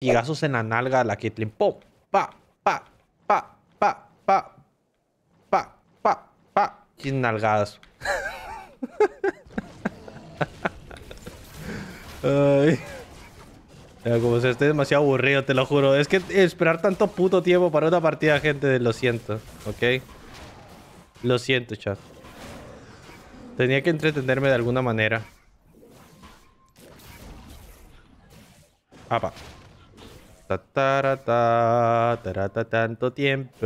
Gigazos en la nalga a la Caitlyn. ¡Pum! pa, pa, pa, pa, pa, pa, pa, pa. sin nalgadas. Ay. Como se esté demasiado aburrido, te lo juro. Es que esperar tanto puto tiempo para una partida, gente, lo siento, ¿ok? Lo siento, chat. Tenía que entretenerme de alguna manera. Apa. Ah, tarata, tanto tiempo.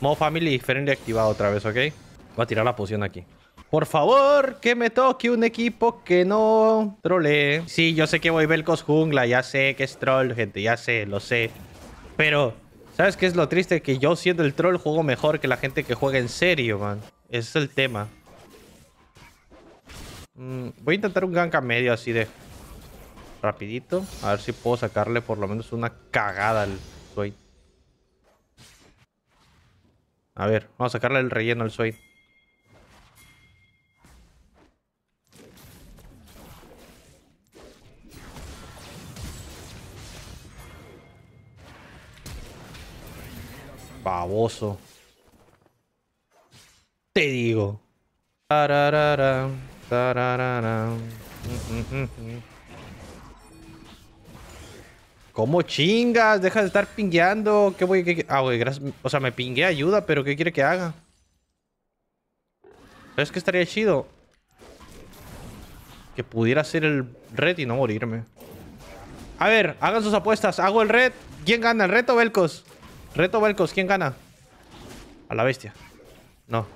Modo Family Friendly activado otra vez, ¿ok? Voy a tirar la poción aquí. Por favor, que me toque un equipo que no trolee. Sí, yo sé que voy Belcos Jungla, ya sé que es troll, gente, ya sé, lo sé. Pero, ¿sabes qué es lo triste? Que yo siendo el troll juego mejor que la gente que juega en serio, man. Ese es el tema. Mm, voy a intentar un gank a medio así de rapidito. A ver si puedo sacarle por lo menos una cagada al Zoid. A ver, vamos a sacarle el relleno al soy Baboso. Te digo. Mm, mm, mm, ¿Cómo chingas? Deja de estar pingueando. ¿Qué voy a...? Ah, güey, gracias. O sea, me pingué ayuda, pero ¿qué quiere que haga? ¿Sabes que estaría chido? Que pudiera ser el red y no morirme. A ver, hagan sus apuestas. Hago el red. ¿Quién gana? ¿El reto Belcos? Reto Belcos, ¿quién gana? A la bestia. No.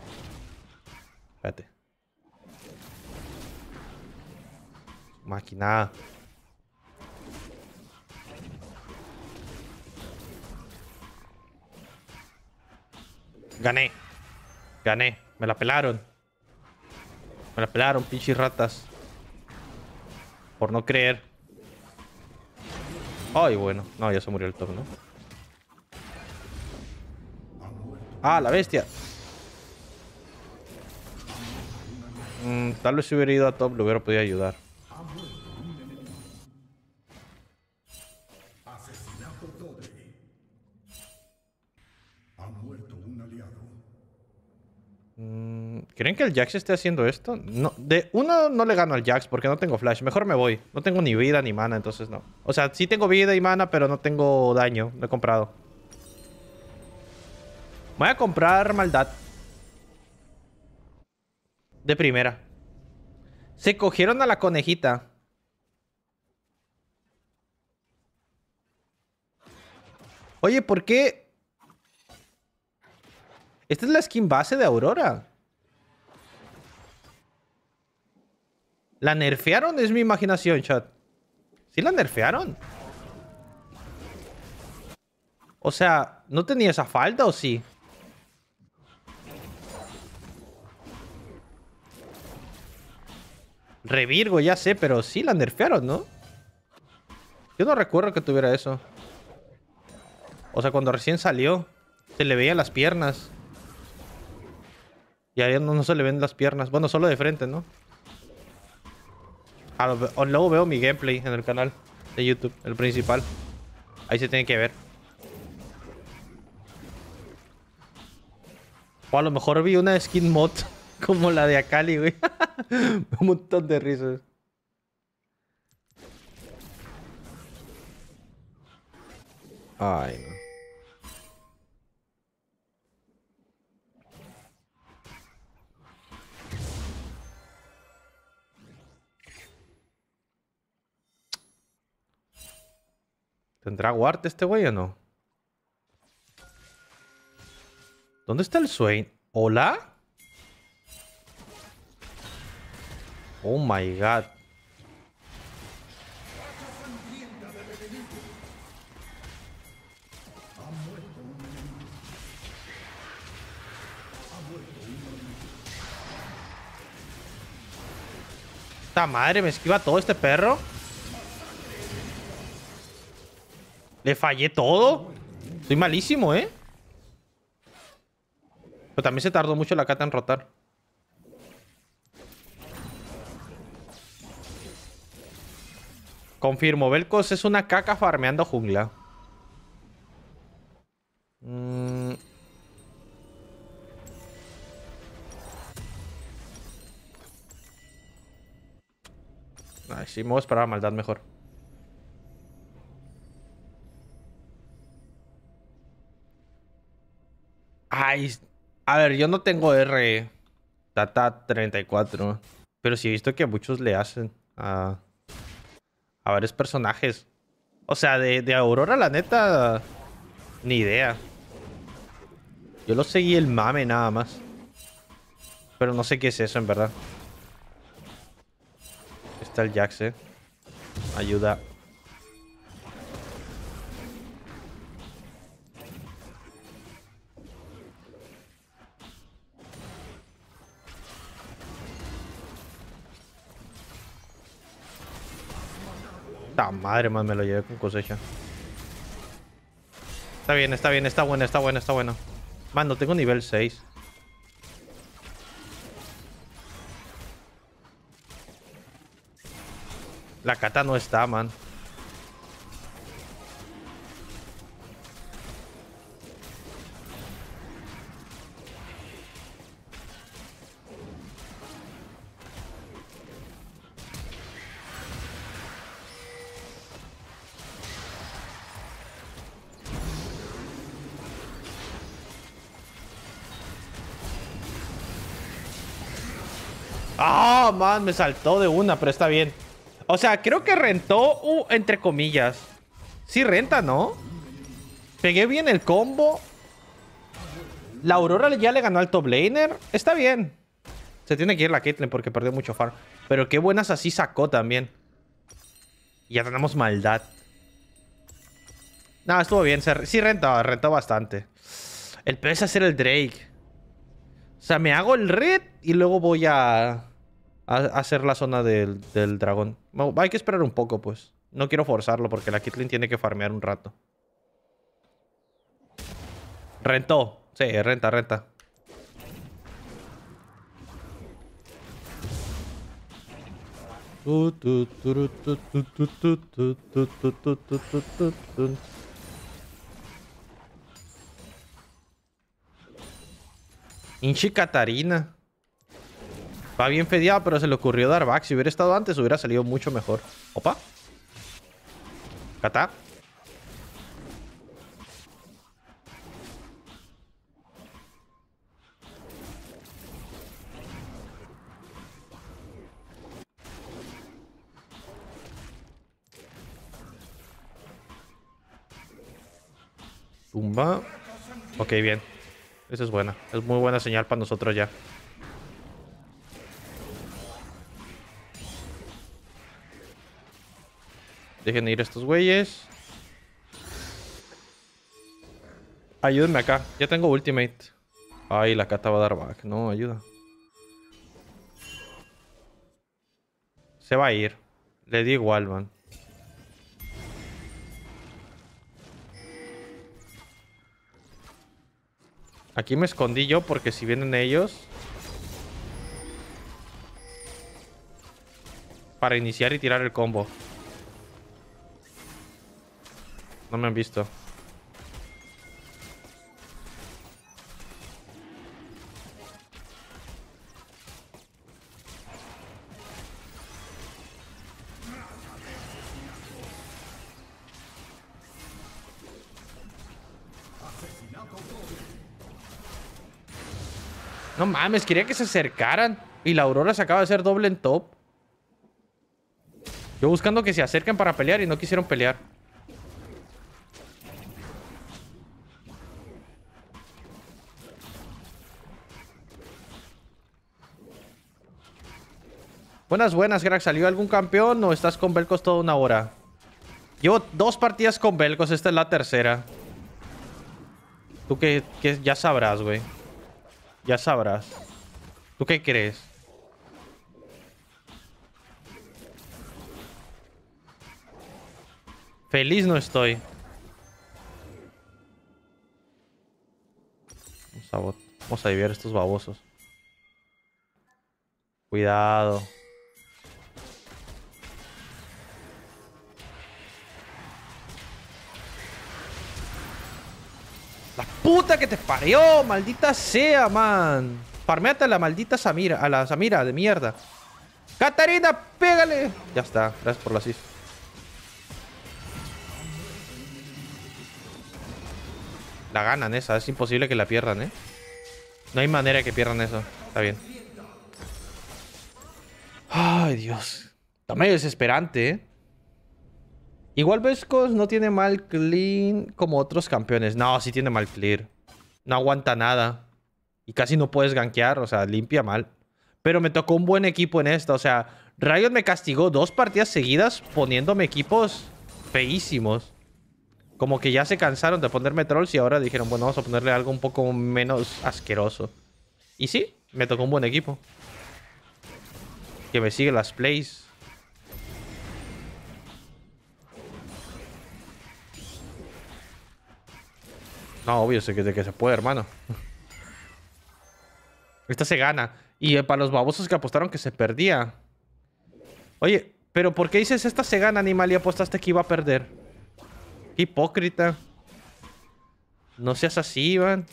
Espérate. Máquina. Gané. Gané. Me la pelaron. Me la pelaron, pinches ratas. Por no creer. Ay, bueno. No, ya se murió el top, ¿no? Ah, la bestia. Mm, tal vez si hubiera ido a top, lo hubiera podido ayudar. el Jax esté haciendo esto? No, de uno no le gano al Jax porque no tengo flash. Mejor me voy. No tengo ni vida ni mana, entonces no. O sea, sí tengo vida y mana, pero no tengo daño. Lo he comprado. Voy a comprar maldad. De primera. Se cogieron a la conejita. Oye, ¿por qué? Esta es la skin base de Aurora. ¿La nerfearon? Es mi imaginación, chat. ¿Sí la nerfearon? O sea, ¿no tenía esa falta o sí? Revirgo, ya sé, pero sí la nerfearon, ¿no? Yo no recuerdo que tuviera eso. O sea, cuando recién salió, se le veían las piernas. Y ahí no se le ven las piernas. Bueno, solo de frente, ¿no? A lo, luego veo mi gameplay en el canal de YouTube, el principal. Ahí se tiene que ver. O a lo mejor vi una skin mod como la de Akali, güey. Un montón de risas. Ay, ¿Tendrá guard este güey o no? ¿Dónde está el Swain? ¿Hola? Oh my god. ¡Esta madre! ¿Me esquiva todo este perro? Le fallé todo. estoy malísimo, ¿eh? Pero también se tardó mucho la cata en rotar. Confirmo, Belcos es una caca farmeando jungla. Mm. sí, me voy a esperar maldad mejor. A ver, yo no tengo R. Data 34. Pero sí he visto que muchos le hacen a... A varios personajes. O sea, de, de Aurora, la neta... Ni idea. Yo lo seguí el mame nada más. Pero no sé qué es eso, en verdad. Está el Jax, eh. Ayuda. Puta madre, man me lo llevé con cosecha. Está bien, está bien, está bueno, está bueno, está bueno. Mando, tengo nivel 6. La cata no está, man. me saltó de una, pero está bien. O sea, creo que rentó, entre comillas. Sí renta, ¿no? Pegué bien el combo. La Aurora ya le ganó al top laner. Está bien. Se tiene que ir la Caitlyn porque perdió mucho farm. Pero qué buenas así sacó también. Y ya tenemos maldad. Nada, estuvo bien. sí renta, rentó bastante. El peor es hacer el Drake. O sea, me hago el red y luego voy a a, hacer la zona del, del, dragón. Hay que esperar un poco, pues. No quiero forzarlo porque la Kitlin tiene que farmear un rato. Rentó. Sí, renta, renta. Inchi Catarina. Va bien fedeado, pero se le ocurrió dar back. Si hubiera estado antes, hubiera salido mucho mejor. Opa. Cata. Tumba. Ok, bien. Esa es buena. Es muy buena señal para nosotros ya. Dejen ir estos güeyes. Ayúdenme acá. Ya tengo ultimate. Ay, la cata va a dar back. No, ayuda. Se va a ir. Le di igual, man. Aquí me escondí yo porque si vienen ellos... Para iniciar y tirar el combo. No me han visto. No mames, quería que se acercaran. Y la Aurora se acaba de hacer doble en top. Yo buscando que se acerquen para pelear y no quisieron pelear. Buenas, buenas, crack. ¿Salió algún campeón o estás con Belcos toda una hora? Llevo dos partidas con Belcos. Esta es la tercera. Tú que, ya sabrás, güey. Ya sabrás. ¿Tú qué crees? Feliz no estoy. Vamos a, vamos a estos babosos. Cuidado. puta que te parió! ¡Maldita sea, man! ¡Parmeate a la maldita Samira, a la Samira de mierda. ¡Catarina, pégale! Ya está, gracias por la así. La ganan esa, es imposible que la pierdan, ¿eh? No hay manera que pierdan eso. Está bien. Ay, Dios. Está medio desesperante, ¿eh? Igual Vescos no tiene mal clean como otros campeones. No, sí tiene mal clear. No aguanta nada. Y casi no puedes gankear, o sea, limpia mal. Pero me tocó un buen equipo en esta, o sea, Riot me castigó dos partidas seguidas poniéndome equipos feísimos. Como que ya se cansaron de ponerme trolls y ahora dijeron, bueno, vamos a ponerle algo un poco menos asqueroso. Y sí, me tocó un buen equipo. Que me sigue las plays. No, obvio, sé que, de que se puede, hermano. Esta se gana. Y eh, para los babosos que apostaron que se perdía. Oye, pero ¿por qué dices esta se gana, animal? Y apostaste que iba a perder. Hipócrita. No seas así, Iván.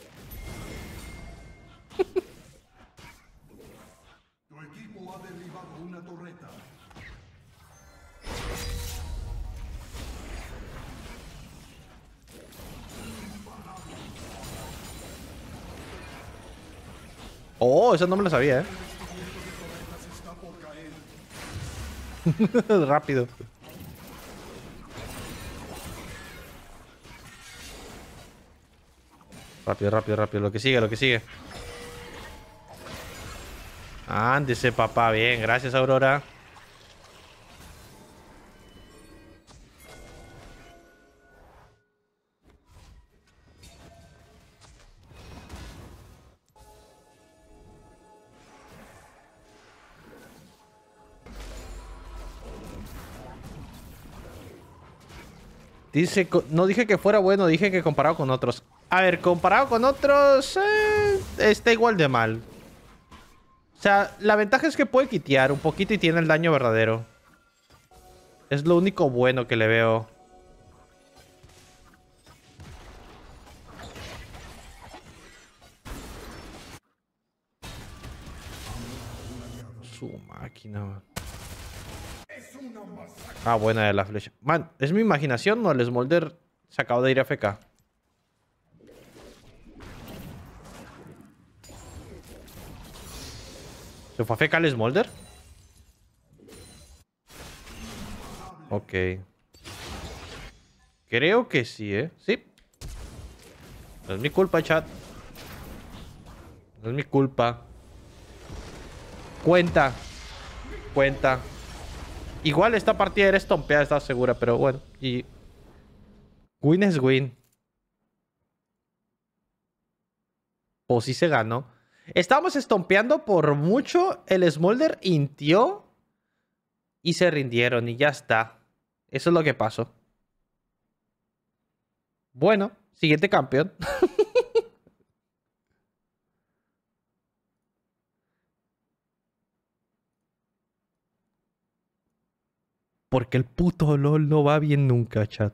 Oh, eso no me lo sabía, ¿eh? Rápido. Rápido, rápido, rápido. Lo que sigue, lo que sigue. Ándese, papá. Bien, gracias, Aurora. no dije que fuera bueno, dije que comparado con otros. A ver, comparado con otros, eh, está igual de mal. O sea, la ventaja es que puede quitear un poquito y tiene el daño verdadero. Es lo único bueno que le veo. Su máquina, Ah, buena de la flecha. Man, ¿es mi imaginación o el Smolder se acaba de ir a FK? ¿Se fue a FK el Smolder? Ok. Creo que sí, ¿eh? Sí. No es mi culpa, chat. No es mi culpa. Cuenta. Cuenta. Igual esta partida era estompeada, estaba segura, pero bueno. Y. Win es win. O si se ganó. Estábamos estompeando por mucho. El Smolder intió. Y se rindieron. Y ya está. Eso es lo que pasó. Bueno, siguiente campeón. Porque el puto LOL no va bien nunca, chat.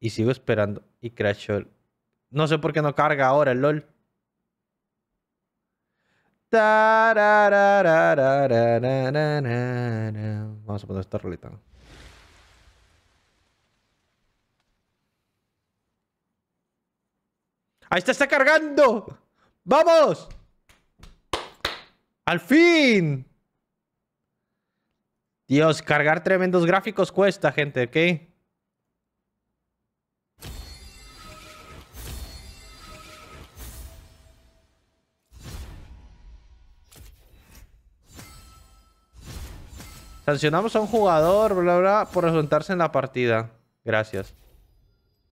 Y sigo esperando. Y crashó. No sé por qué no carga ahora el LOL. Vamos a poner esta roleta. ¡Ahí está, está cargando! ¡Vamos! ¡Al fin! Dios, cargar tremendos gráficos cuesta, gente, ¿ok? Sancionamos a un jugador, bla, bla, por resultarse en la partida. Gracias.